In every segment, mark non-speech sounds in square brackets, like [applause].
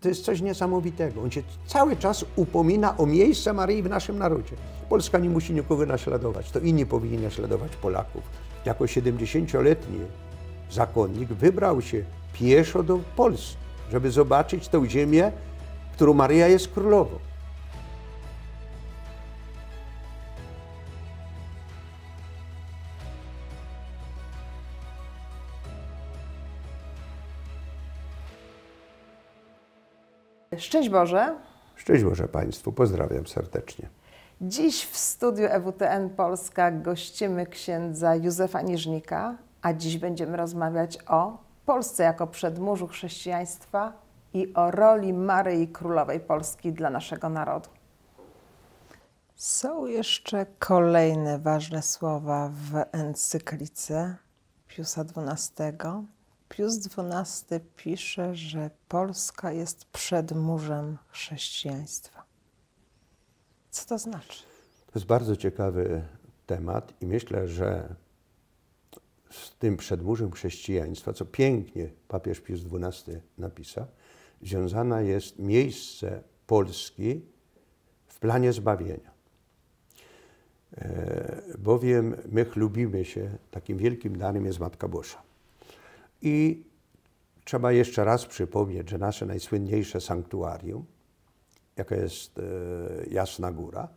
To jest coś niesamowitego. On się cały czas upomina o miejsce Maryi w naszym narodzie. Polska nie musi nikogo naśladować, to inni powinni naśladować Polaków. Jako 70-letni zakonnik wybrał się pieszo do Polski, żeby zobaczyć tę ziemię, którą Maryja jest królową. Szczęść Boże. Szczęść Boże Państwu, pozdrawiam serdecznie. Dziś w studiu EWTN Polska gościmy księdza Józefa Niżnika, a dziś będziemy rozmawiać o Polsce jako przedmurzu chrześcijaństwa i o roli Maryi Królowej Polski dla naszego narodu. Są jeszcze kolejne ważne słowa w encyklice Piusa XII Pius XII pisze, że Polska jest przedmurzem chrześcijaństwa. Co to znaczy? To jest bardzo ciekawy e, temat i myślę, że z tym przedmurzem chrześcijaństwa, co pięknie papież Pius XII napisał, związana jest miejsce Polski w planie zbawienia. E, bowiem my chlubimy się, takim wielkim darem jest Matka Bosza. I trzeba jeszcze raz przypomnieć, że nasze najsłynniejsze sanktuarium, jaka jest e, Jasna Góra,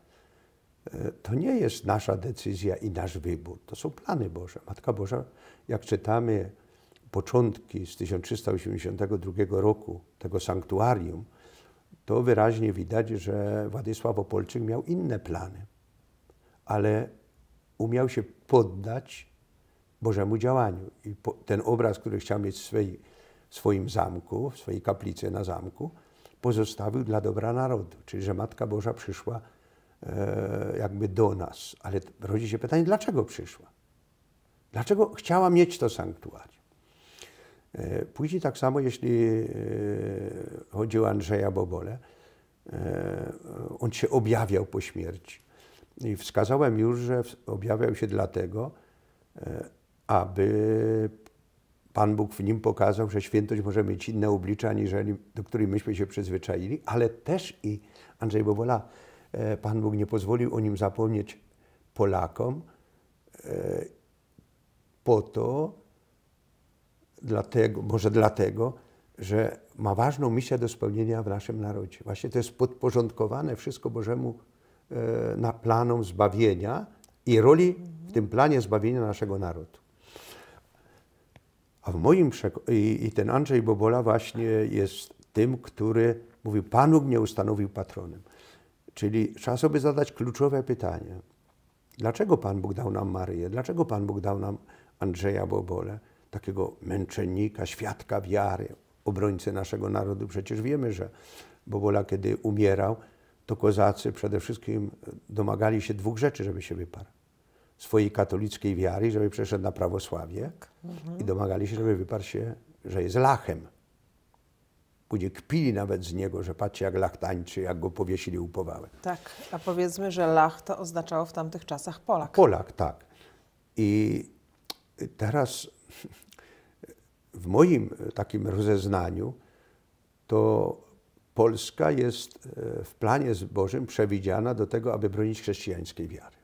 e, to nie jest nasza decyzja i nasz wybór. To są plany Boże. Matka Boża, jak czytamy początki z 1382 roku tego sanktuarium, to wyraźnie widać, że Władysław Opolczyk miał inne plany, ale umiał się poddać Bożemu działaniu. I po, ten obraz, który chciał mieć w, swej, w swoim zamku, w swojej kaplicy na zamku, pozostawił dla dobra narodu. Czyli, że Matka Boża przyszła e, jakby do nas. Ale rodzi się pytanie, dlaczego przyszła? Dlaczego chciała mieć to sanktuarium? E, później tak samo, jeśli e, chodzi o Andrzeja Bobole, e, on się objawiał po śmierci. I wskazałem już, że objawiał się dlatego, e, aby Pan Bóg w nim pokazał, że świętość może mieć inne oblicze, aniżeli do której myśmy się przyzwyczaili, ale też i Andrzej Bobola, e, Pan Bóg nie pozwolił o nim zapomnieć Polakom e, po to, dlatego, może dlatego, że ma ważną misję do spełnienia w naszym narodzie. Właśnie to jest podporządkowane wszystko Bożemu e, na planom zbawienia i roli w tym planie zbawienia naszego narodu. A w moim i, i ten Andrzej Bobola właśnie jest tym, który mówił, Panu mnie ustanowił patronem. Czyli trzeba sobie zadać kluczowe pytanie. Dlaczego Pan Bóg dał nam Maryję? Dlaczego Pan Bóg dał nam Andrzeja Bobole, takiego męczennika, świadka wiary, obrońcy naszego narodu? Przecież wiemy, że Bobola, kiedy umierał, to kozacy przede wszystkim domagali się dwóch rzeczy, żeby się wyparł swojej katolickiej wiary, żeby przeszedł na prawosławie mhm. i domagali się, żeby wyparł się, że jest lachem. Ludzie kpili nawet z niego, że patrzcie jak lach tańczy, jak go powiesili upowałem. Tak, a powiedzmy, że lach to oznaczało w tamtych czasach Polak. Polak, tak. I teraz w moim takim rozeznaniu to Polska jest e, w planie Bożym przewidziana do tego, aby bronić chrześcijańskiej wiary.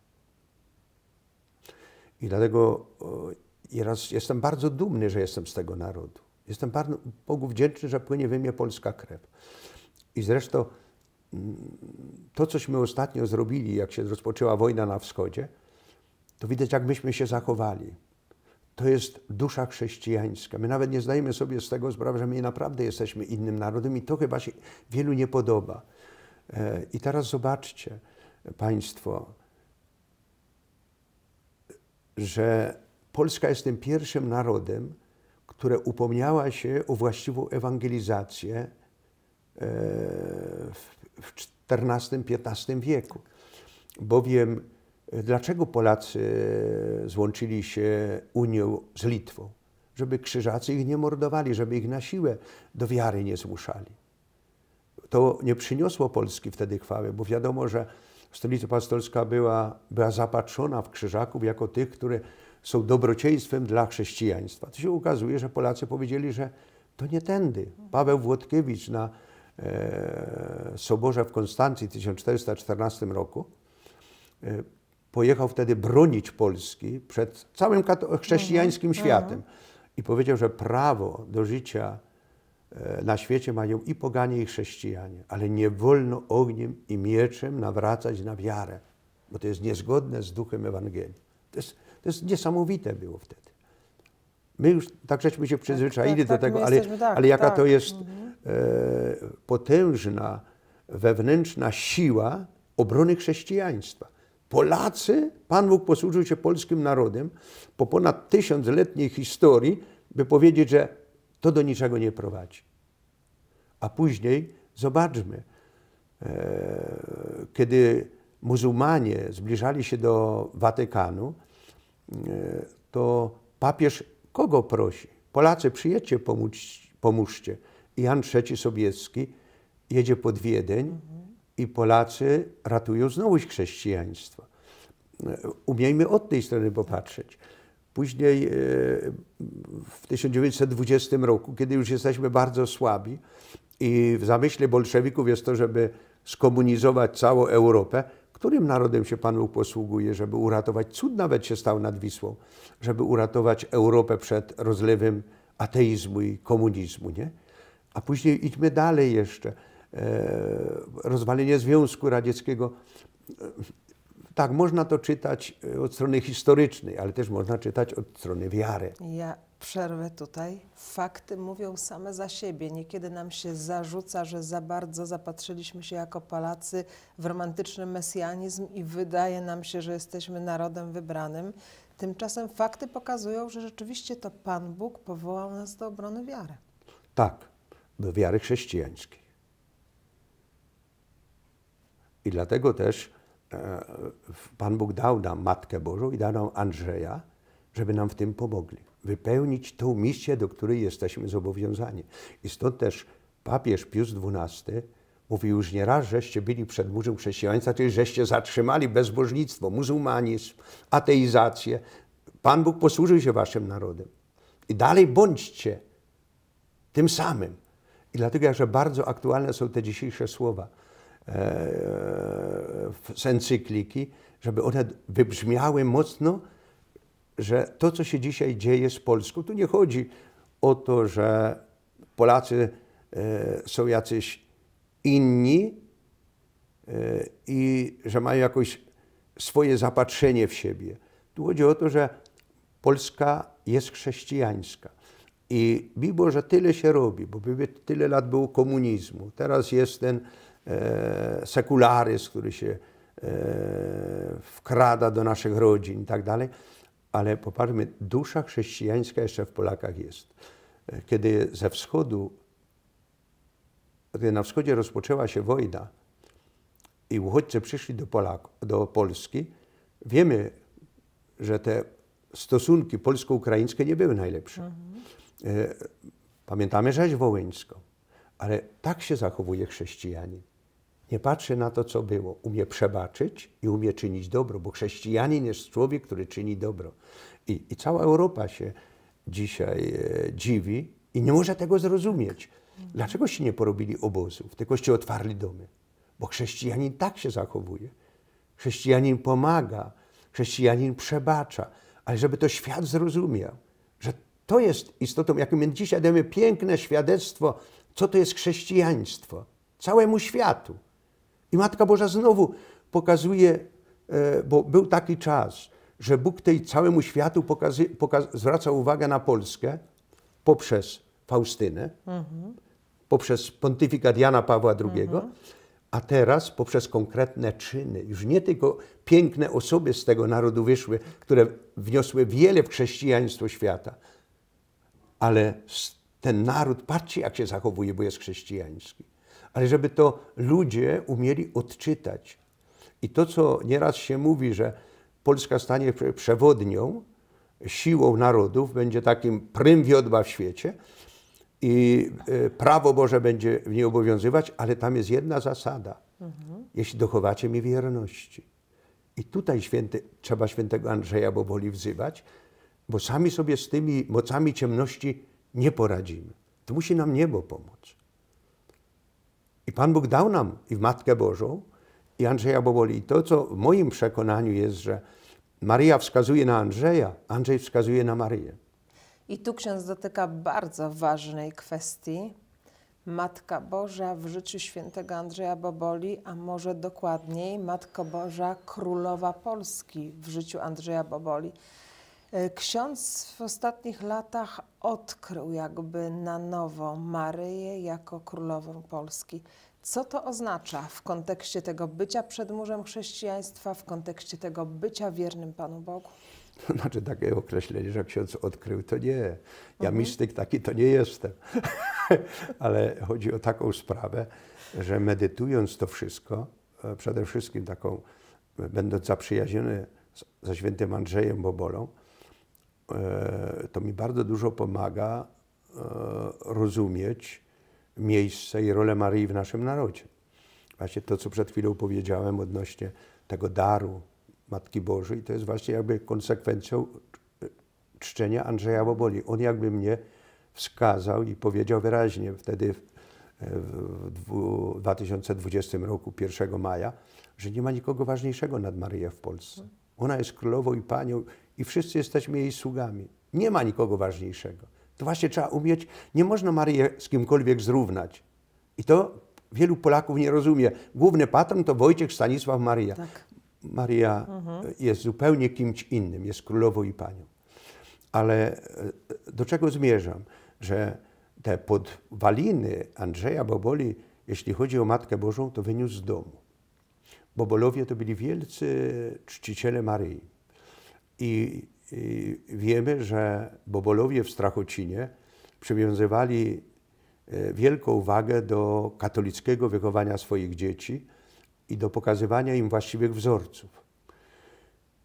I dlatego jestem bardzo dumny, że jestem z tego narodu. Jestem bardzo Bogu wdzięczny, że płynie we mnie polska krew. I zresztą mm, to, cośmy ostatnio zrobili, jak się rozpoczęła wojna na wschodzie, to widać, jak myśmy się zachowali. To jest dusza chrześcijańska. My nawet nie zdajemy sobie z tego sprawy, że my naprawdę jesteśmy innym narodem i to chyba się wielu nie podoba. E, I teraz zobaczcie Państwo, że Polska jest tym pierwszym narodem, które upomniała się o właściwą ewangelizację e, w XIV-XV wieku. Bowiem e, dlaczego Polacy e, złączyli się Unią z Litwą? Żeby krzyżacy ich nie mordowali, żeby ich na siłę do wiary nie zmuszali. To nie przyniosło Polski wtedy chwały, bo wiadomo, że Stolica Pastorska była, była zapatrzona w krzyżaków jako tych, które są dobrocieństwem dla chrześcijaństwa. To się ukazuje, że Polacy powiedzieli, że to nie tędy. Paweł Włodkiewicz na e, Soborze w Konstancji w 1414 roku e, pojechał wtedy bronić Polski przed całym chrześcijańskim mhm, mhm. światem i powiedział, że prawo do życia E, na świecie mają i poganie, i chrześcijanie, ale nie wolno ogniem i mieczem nawracać na wiarę, bo to jest niezgodne z duchem Ewangelii. To jest, to jest niesamowite było wtedy. My już tak żeśmy się tak, przyzwyczaili tak, tak, do tego, ale, jesteśmy, tak, ale jaka tak. to jest mhm. e, potężna wewnętrzna siła obrony chrześcijaństwa. Polacy, Pan Bóg posłużył się polskim narodem po ponad tysiącletniej historii, by powiedzieć, że to do niczego nie prowadzi. A później zobaczmy, e, kiedy muzułmanie zbliżali się do Watykanu, e, to papież kogo prosi? Polacy, przyjedźcie, pomóżcie. Jan III Sobieski jedzie pod Wiedeń i Polacy ratują znowu chrześcijaństwo. E, Umiejmy od tej strony popatrzeć. Później e, w 1920 roku, kiedy już jesteśmy bardzo słabi i w zamyśle bolszewików jest to, żeby skomunizować całą Europę, którym narodem się Pan Bóg posługuje, żeby uratować, cud nawet się stał nad Wisłą, żeby uratować Europę przed rozlewem ateizmu i komunizmu, nie? A później idźmy dalej jeszcze. E, rozwalenie Związku Radzieckiego tak, można to czytać y, od strony historycznej, ale też można czytać od strony wiary. Ja przerwę tutaj. Fakty mówią same za siebie. Niekiedy nam się zarzuca, że za bardzo zapatrzyliśmy się jako Polacy w romantyczny mesjanizm i wydaje nam się, że jesteśmy narodem wybranym. Tymczasem fakty pokazują, że rzeczywiście to Pan Bóg powołał nas do obrony wiary. Tak, do wiary chrześcijańskiej. I dlatego też E, Pan Bóg dał nam Matkę Bożą i dał nam Andrzeja, żeby nam w tym pomogli. Wypełnić tą misję, do której jesteśmy zobowiązani. I stąd też papież Pius XII mówił już nie raz, żeście byli przed murzem chrześcijaństwa, czyli żeście zatrzymali bezbożnictwo, muzułmanizm, ateizację. Pan Bóg posłużył się waszym narodem. I dalej bądźcie tym samym. I dlatego, że bardzo aktualne są te dzisiejsze słowa z e, encykliki, żeby one wybrzmiały mocno, że to, co się dzisiaj dzieje z Polską, tu nie chodzi o to, że Polacy e, są jacyś inni e, i że mają jakoś swoje zapatrzenie w siebie. Tu chodzi o to, że Polska jest chrześcijańska. I mimo, że tyle się robi, bo tyle lat było komunizmu, teraz jest ten E, sekularyzm, który się e, wkrada do naszych rodzin i tak dalej. Ale popatrzmy, dusza chrześcijańska jeszcze w Polakach jest. E, kiedy ze wschodu, kiedy na wschodzie rozpoczęła się wojna i uchodźcy przyszli do, Polak, do Polski, wiemy, że te stosunki polsko-ukraińskie nie były najlepsze. Mhm. Pamiętamy rzeź wołyńską, ale tak się zachowuje chrześcijanin nie patrzy na to, co było. Umie przebaczyć i umie czynić dobro, bo chrześcijanin jest człowiek, który czyni dobro. I, i cała Europa się dzisiaj e, dziwi i nie może tego zrozumieć. Dlaczego się nie porobili obozów, tylko się otwarli domy? Bo chrześcijanin tak się zachowuje. Chrześcijanin pomaga, chrześcijanin przebacza, ale żeby to świat zrozumiał, że to jest istotą, jak my dzisiaj dajemy piękne świadectwo, co to jest chrześcijaństwo całemu światu. I Matka Boża znowu pokazuje, e, bo był taki czas, że Bóg tej całemu światu pokazy, pokaz, zwraca uwagę na Polskę poprzez Faustynę, mhm. poprzez pontyfikat Jana Pawła II, mhm. a teraz poprzez konkretne czyny. Już nie tylko piękne osoby z tego narodu wyszły, które wniosły wiele w chrześcijaństwo świata, ale ten naród, patrzcie jak się zachowuje, bo jest chrześcijański ale żeby to ludzie umieli odczytać. I to, co nieraz się mówi, że Polska stanie przewodnią, siłą narodów, będzie takim prym wiodła w świecie i e, prawo Boże będzie w niej obowiązywać, ale tam jest jedna zasada. Mhm. Jeśli dochowacie mi wierności. I tutaj święty, trzeba świętego Andrzeja Boboli wzywać, bo sami sobie z tymi mocami ciemności nie poradzimy. To musi nam niebo pomóc. I Pan Bóg dał nam i w Matkę Bożą, i Andrzeja Boboli. I to, co w moim przekonaniu jest, że Maria wskazuje na Andrzeja, Andrzej wskazuje na Marię. I tu ksiądz dotyka bardzo ważnej kwestii. Matka Boża w życiu świętego Andrzeja Boboli, a może dokładniej Matko Boża Królowa Polski w życiu Andrzeja Boboli. E, ksiądz w ostatnich latach odkrył jakby na nowo Maryję jako królową Polski. Co to oznacza w kontekście tego bycia przed murzem chrześcijaństwa, w kontekście tego bycia wiernym Panu Bogu? To [laughs] znaczy takie określenie, że ksiądz odkrył, to nie. Ja mhm. mistyk taki to nie jestem. [laughs] Ale chodzi o taką sprawę, że medytując to wszystko, e, przede wszystkim taką, będąc zaprzyjaźniony ze świętym Andrzejem Bobolą, E, to mi bardzo dużo pomaga e, rozumieć miejsce i rolę Maryi w naszym narodzie. Właśnie to, co przed chwilą powiedziałem odnośnie tego daru Matki Bożej, to jest właśnie jakby konsekwencją czczenia Andrzeja Boboli. On jakby mnie wskazał i powiedział wyraźnie wtedy w 2020 roku, 1 maja, że nie ma nikogo ważniejszego nad Maryję w Polsce. Ona jest królową i panią i wszyscy jesteśmy jej sługami. Nie ma nikogo ważniejszego. To właśnie trzeba umieć, nie można Marię z kimkolwiek zrównać. I to wielu Polaków nie rozumie. Główny patron to Wojciech Stanisław Maria. Tak. Maria e, mhm. jest zupełnie kimś innym, jest królową i panią. Ale e, do czego zmierzam? Że te podwaliny Andrzeja Boboli, jeśli chodzi o Matkę Bożą, to wyniósł z domu. Bobolowie to byli wielcy czciciele Maryi. I, i wiemy, że Bobolowie w Strachocinie przywiązywali e, wielką wagę do katolickiego wychowania swoich dzieci i do pokazywania im właściwych wzorców.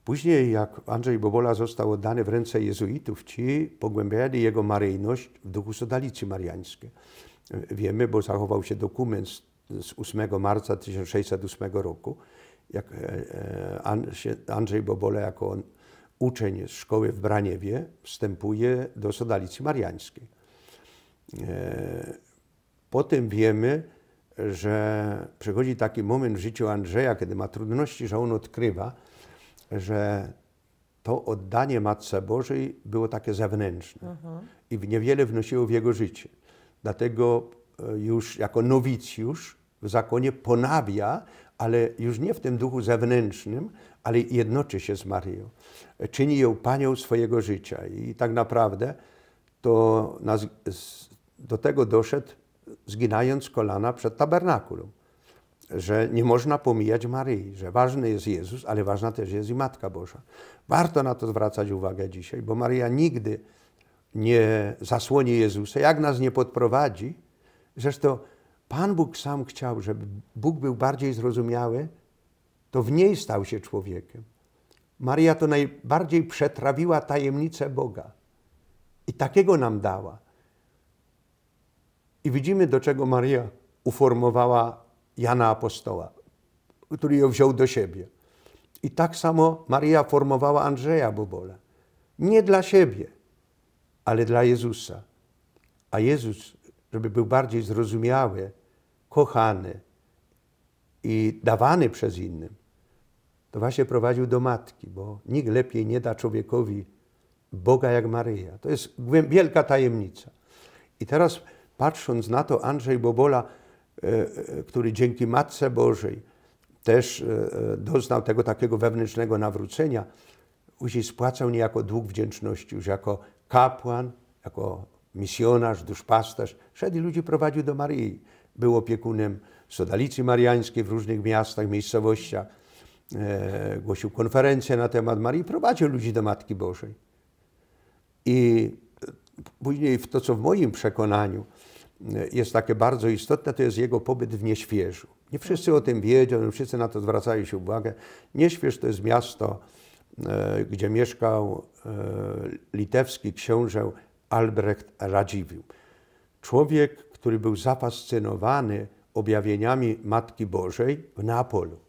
Później, jak Andrzej Bobola został oddany w ręce jezuitów, ci pogłębiali jego maryjność w duchu sodalicy mariańskiej. Wiemy, bo zachował się dokument z, 8 marca 1608 roku, jak e, e, Andrzej Bobola jako uczeń z szkoły w Braniewie wstępuje do Sodalicy Mariańskiej. E, potem wiemy, że przychodzi taki moment w życiu Andrzeja, kiedy ma trudności, że on odkrywa, że to oddanie Matce Bożej było takie zewnętrzne mhm. i niewiele wnosiło w jego życie. Dlatego e, już jako nowicjusz w zakonie ponawia, ale już nie w tym duchu zewnętrznym, ale jednoczy się z Marią. Czyni ją panią swojego życia. I tak naprawdę to do tego doszedł, zginając kolana przed tabernakulum, że nie można pomijać Maryi, że ważny jest Jezus, ale ważna też jest i Matka Boża. Warto na to zwracać uwagę dzisiaj, bo Maria nigdy nie zasłoni Jezusa, jak nas nie podprowadzi. Zresztą Pan Bóg sam chciał, żeby Bóg był bardziej zrozumiały to w niej stał się człowiekiem. Maria to najbardziej przetrawiła tajemnicę Boga i takiego nam dała. I widzimy, do czego Maria uformowała Jana Apostoła, który ją wziął do siebie. I tak samo Maria formowała Andrzeja Bobola. Nie dla siebie, ale dla Jezusa. A Jezus, żeby był bardziej zrozumiały, kochany i dawany przez innym, to właśnie prowadził do matki, bo nikt lepiej nie da człowiekowi Boga jak Maryja. To jest wielka tajemnica. I teraz patrząc na to Andrzej Bobola, e, e, który dzięki Matce Bożej też e, doznał tego takiego wewnętrznego nawrócenia, później spłacał niejako dług wdzięczności już jako kapłan, jako misjonarz, duszpasterz. Szedł i ludzi prowadził do Maryi. Był opiekunem Sodalicy Mariańskiej w różnych miastach, miejscowościach E, głosił konferencję na temat Marii, prowadził ludzi do Matki Bożej. I później to, co w moim przekonaniu e, jest takie bardzo istotne, to jest jego pobyt w Nieświeżu. Nie wszyscy o tym wiedzą, nie wszyscy na to zwracają się uwagę. Nieśwież to jest miasto, e, gdzie mieszkał litewski książę Albrecht Radziwiłł. Człowiek, który był zafascynowany objawieniami Matki Bożej w Neapolu.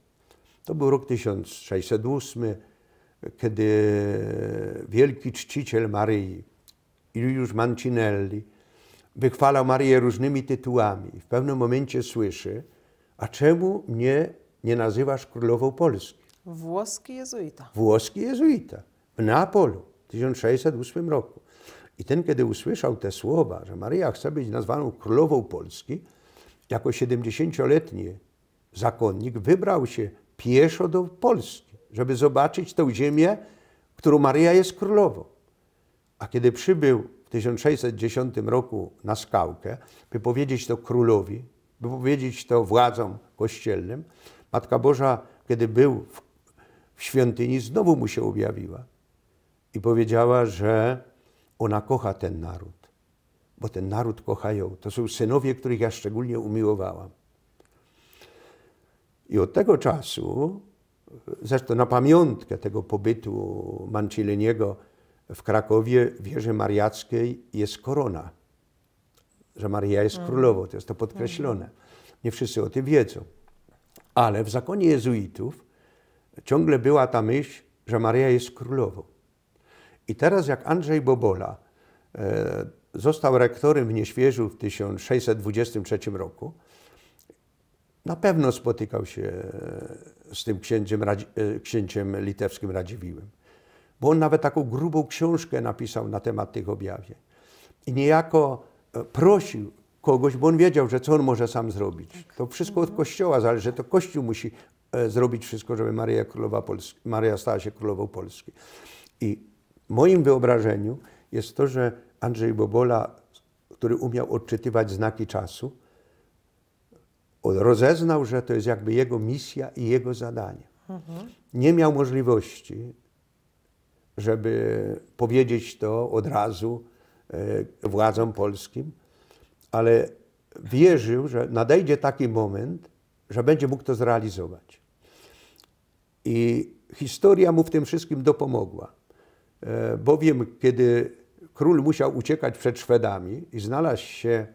To był rok 1608, kiedy wielki czciciel Maryi, Juliusz Mancinelli, wychwalał Marię różnymi tytułami. W pewnym momencie słyszy, a czemu mnie nie nazywasz królową Polski? Włoski jezuita. Włoski jezuita w Neapolu w 1608 roku. I ten, kiedy usłyszał te słowa, że Maria chce być nazwaną królową Polski, jako 70-letni zakonnik wybrał się pieszo do Polski, żeby zobaczyć tę ziemię, którą Maryja jest królową. A kiedy przybył w 1610 roku na skałkę, by powiedzieć to królowi, by powiedzieć to władzom kościelnym, Matka Boża, kiedy był w, w świątyni, znowu mu się objawiła i powiedziała, że ona kocha ten naród, bo ten naród kocha ją. To są synowie, których ja szczególnie umiłowałam. I od tego czasu, zresztą na pamiątkę tego pobytu Manciliniego w Krakowie, w wieży mariackiej jest korona, że Maria jest mm. królową, to jest to podkreślone. Mm. Nie wszyscy o tym wiedzą. Ale w zakonie jezuitów ciągle była ta myśl, że Maria jest królową. I teraz jak Andrzej Bobola e, został rektorem w Nieświeżu w 1623 roku, na pewno spotykał się e, z tym księciem, e, księciem litewskim Radziwiłem, bo on nawet taką grubą książkę napisał na temat tych objawień. I niejako e, prosił kogoś, bo on wiedział, że co on może sam zrobić. Tak. To wszystko od mhm. Kościoła zależy, to Kościół musi zrobić wszystko, żeby Maria, Królowa Polski, Maria stała się Królową Polski. I moim wyobrażeniu jest to, że Andrzej Bobola, który umiał odczytywać znaki czasu, rozeznał, że to jest jakby jego misja i jego zadanie. Nie miał możliwości, żeby powiedzieć to od razu e, władzom polskim, ale wierzył, że nadejdzie taki moment, że będzie mógł to zrealizować. I historia mu w tym wszystkim dopomogła, e, bowiem kiedy król musiał uciekać przed Szwedami i znalazł się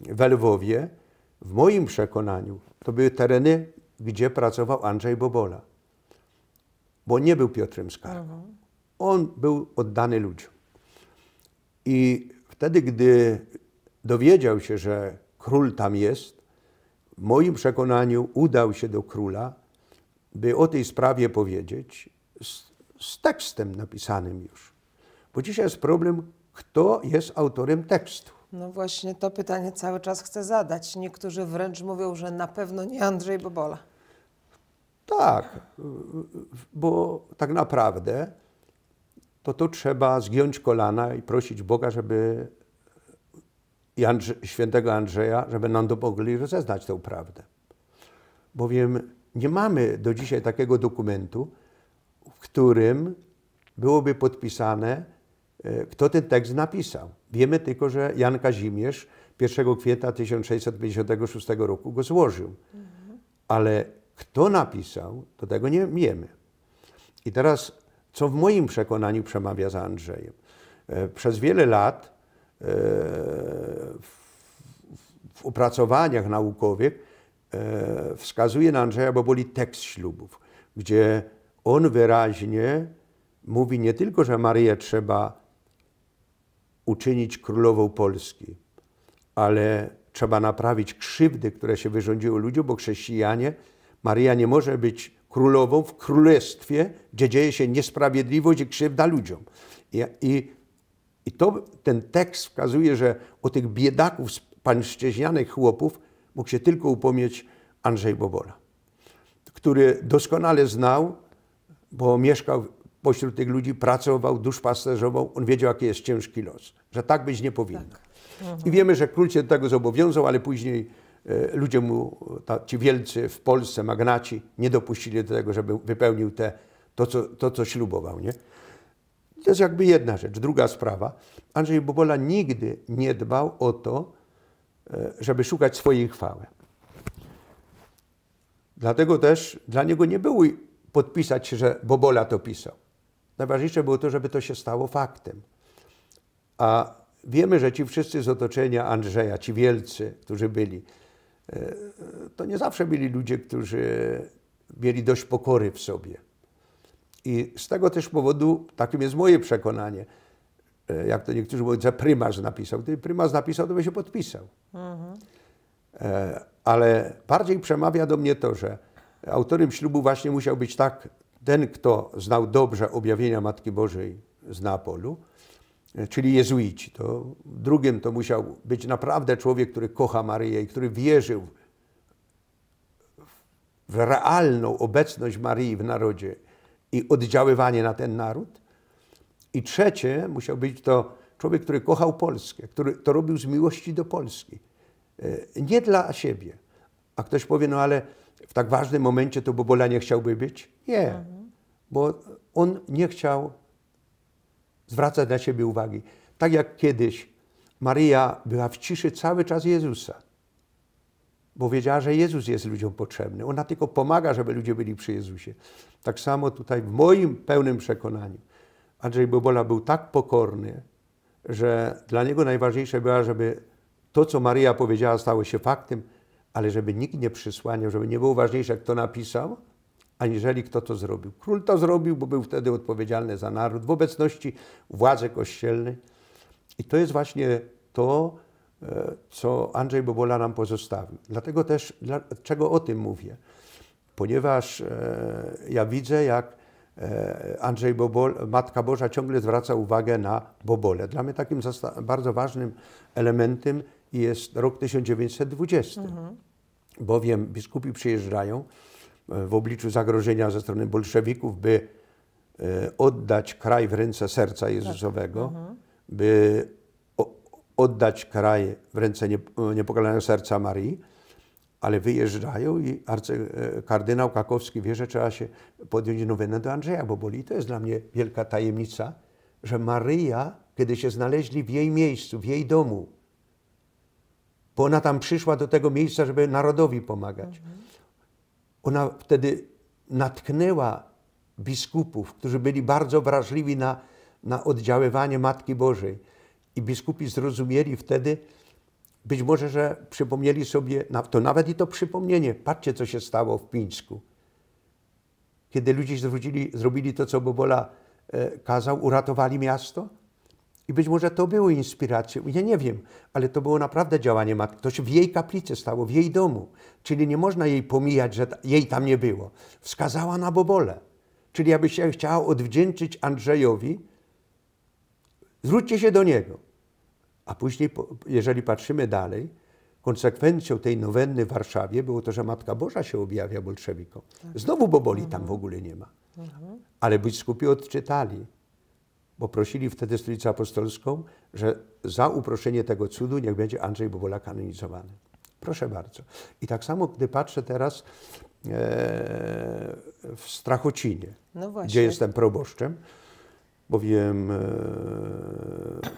we Lwowie, w moim przekonaniu, to były tereny, gdzie pracował Andrzej Bobola, bo nie był Piotrem Skargą. On był oddany ludziom. I wtedy, gdy dowiedział się, że król tam jest, w moim przekonaniu udał się do króla, by o tej sprawie powiedzieć z, z tekstem napisanym już. Bo dzisiaj jest problem, kto jest autorem tekstu. No właśnie to pytanie cały czas chcę zadać. Niektórzy wręcz mówią, że na pewno nie Andrzej Bobola. Tak, bo tak naprawdę to to trzeba zgiąć kolana i prosić Boga, żeby i Andrze świętego Andrzeja, żeby nam mogli rozeznać tę prawdę. Bowiem nie mamy do dzisiaj takiego dokumentu, w którym byłoby podpisane, e, kto ten tekst napisał. Wiemy tylko, że Jan Kazimierz 1 kwietnia 1656 roku go złożył. Mhm. Ale kto napisał, to tego nie wiemy. I teraz, co w moim przekonaniu przemawia za Andrzejem? E, przez wiele lat e, w opracowaniach naukowych e, wskazuje na Andrzeja Boboli tekst ślubów, gdzie on wyraźnie mówi nie tylko, że Marię trzeba uczynić królową Polski, ale trzeba naprawić krzywdy, które się wyrządziły ludziom, bo chrześcijanie, Maria nie może być królową w królestwie, gdzie dzieje się niesprawiedliwość i krzywda ludziom. I, i, i to, ten tekst wskazuje, że o tych biedaków, pańszczyźnianych chłopów mógł się tylko upomnieć Andrzej Bobola, który doskonale znał, bo mieszkał pośród tych ludzi pracował duszpasterzową, on wiedział, jaki jest ciężki los, że tak być nie powinno. Tak. I wiemy, że król się do tego zobowiązał, ale później e, ludzie mu, ta, ci wielcy w Polsce, magnaci, nie dopuścili do tego, żeby wypełnił te, to, co, to, co ślubował. Nie? To jest jakby jedna rzecz. Druga sprawa, Andrzej Bobola nigdy nie dbał o to, e, żeby szukać swojej chwały. Dlatego też dla niego nie było podpisać, że Bobola to pisał. Najważniejsze było to, żeby to się stało faktem. A wiemy, że ci wszyscy z otoczenia Andrzeja, ci wielcy, którzy byli, e, to nie zawsze byli ludzie, którzy mieli dość pokory w sobie. I z tego też powodu, takim jest moje przekonanie, e, jak to niektórzy mówią, że prymarz napisał. Gdyby prymarz napisał, to by się podpisał. Mhm. Ale bardziej przemawia do mnie to, że autorem ślubu właśnie musiał być tak ten, kto znał dobrze objawienia Matki Bożej z Neapolu, e, czyli jezuici, to drugim to musiał być naprawdę człowiek, który kocha Maryję i który wierzył w realną obecność Marii w narodzie i oddziaływanie na ten naród. I trzecie, musiał być to człowiek, który kochał Polskę, który to robił z miłości do Polski, e, nie dla siebie. A ktoś powie, no ale w tak ważnym momencie to Bobola nie chciałby być? Nie, bo on nie chciał zwracać na siebie uwagi. Tak jak kiedyś Maria była w ciszy cały czas Jezusa, bo wiedziała, że Jezus jest ludziom potrzebny. Ona tylko pomaga, żeby ludzie byli przy Jezusie. Tak samo tutaj w moim pełnym przekonaniu Andrzej Bobola był tak pokorny, że dla niego najważniejsze było, żeby to, co Maria powiedziała, stało się faktem, ale żeby nikt nie przysłaniał, żeby nie było ważniejsze, kto napisał, aniżeli kto to zrobił. Król to zrobił, bo był wtedy odpowiedzialny za naród w obecności władzy kościelnej. I to jest właśnie to, e, co Andrzej Bobola nam pozostawił. Dlatego też, czego o tym mówię? Ponieważ e, ja widzę, jak e, Andrzej Bobol, Matka Boża ciągle zwraca uwagę na Bobole. Dla mnie takim bardzo ważnym elementem jest rok 1920, mhm. bowiem biskupi przyjeżdżają e, w obliczu zagrożenia ze strony bolszewików, by e, oddać kraj w ręce serca tak. Jezusowego, mhm. by oddać kraj w ręce niepokalanego serca Marii, ale wyjeżdżają i e, kardynał Kakowski wie, że trzeba się podjąć nowenę do Andrzeja Boboli. To jest dla mnie wielka tajemnica, że Maryja, kiedy się znaleźli w jej miejscu, w jej domu, bo ona tam przyszła do tego miejsca, żeby narodowi pomagać. Ona wtedy natknęła biskupów, którzy byli bardzo wrażliwi na, na oddziaływanie Matki Bożej. I biskupi zrozumieli wtedy, być może, że przypomnieli sobie, to nawet i to przypomnienie, patrzcie, co się stało w Pińsku. Kiedy ludzie zwrócili, zrobili to, co Bobola e, kazał, uratowali miasto, i być może to były inspiracje, ja nie wiem, ale to było naprawdę działanie matki. To się w jej kaplicy stało, w jej domu. Czyli nie można jej pomijać, że jej tam nie było. Wskazała na Bobole. Czyli aby się chciała odwdzięczyć Andrzejowi, zwróćcie się do niego. A później, jeżeli patrzymy dalej, konsekwencją tej nowenny w Warszawie było to, że Matka Boża się objawia bolszewikom. Tak. Znowu Boboli tam mhm. w ogóle nie ma. Mhm. Ale biskupi odczytali bo prosili wtedy stolicę apostolską, że za uproszenie tego cudu niech będzie Andrzej Bobola kanonizowany. Proszę bardzo. I tak samo, gdy patrzę teraz e, w Strachocinie, no gdzie jestem proboszczem, bowiem e,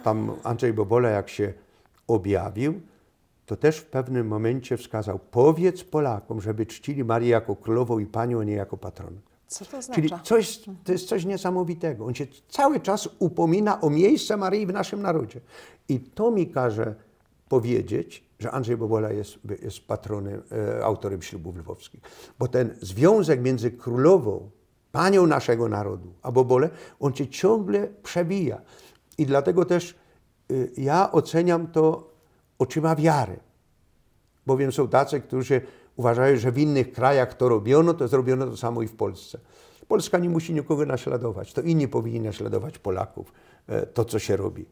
tam Andrzej Bobola, jak się objawił, to też w pewnym momencie wskazał: powiedz Polakom, żeby czcili Marię jako królową i panią, a nie jako patronę. Co to znaczy? Czyli coś, to jest coś niesamowitego. On się cały czas upomina o miejsce Maryi w naszym narodzie. I to mi każe powiedzieć, że Andrzej Bobola jest, jest patronem, e, autorem ślubów lwowskich. Bo ten związek między królową, panią naszego narodu, a Bobole, on się ciągle przebija. I dlatego też y, ja oceniam to oczyma wiary. Bowiem są tacy, którzy uważają, że w innych krajach to robiono, to zrobiono to samo i w Polsce. Polska nie musi nikogo naśladować. To inni powinni naśladować Polaków, e, to co się robi.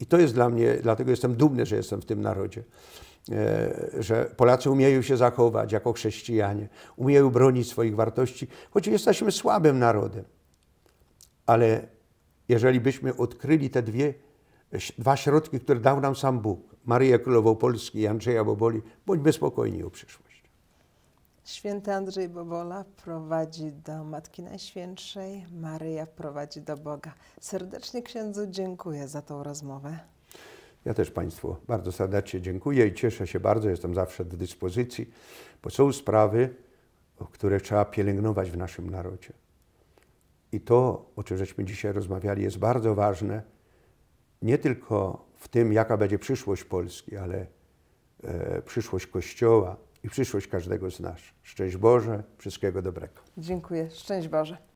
I to jest dla mnie, dlatego jestem dumny, że jestem w tym narodzie. E, że Polacy umieją się zachować jako chrześcijanie, umieją bronić swoich wartości, choć jesteśmy słabym narodem. Ale jeżeli byśmy odkryli te dwie, dwa środki, które dał nam sam Bóg, Maria Królową Polski i Andrzeja Boboli, bądźmy spokojni o przyszłość. Święty Andrzej Bobola prowadzi do Matki Najświętszej, Maryja prowadzi do Boga. Serdecznie księdzu dziękuję za tą rozmowę. Ja też Państwu bardzo serdecznie dziękuję i cieszę się bardzo, jestem zawsze do dyspozycji, bo są sprawy, które trzeba pielęgnować w naszym narodzie. I to, o czym żeśmy dzisiaj rozmawiali, jest bardzo ważne, nie tylko w tym, jaka będzie przyszłość Polski, ale e, przyszłość Kościoła, i przyszłość każdego z nas. Szczęść Boże, wszystkiego dobrego. Dziękuję. Szczęść Boże.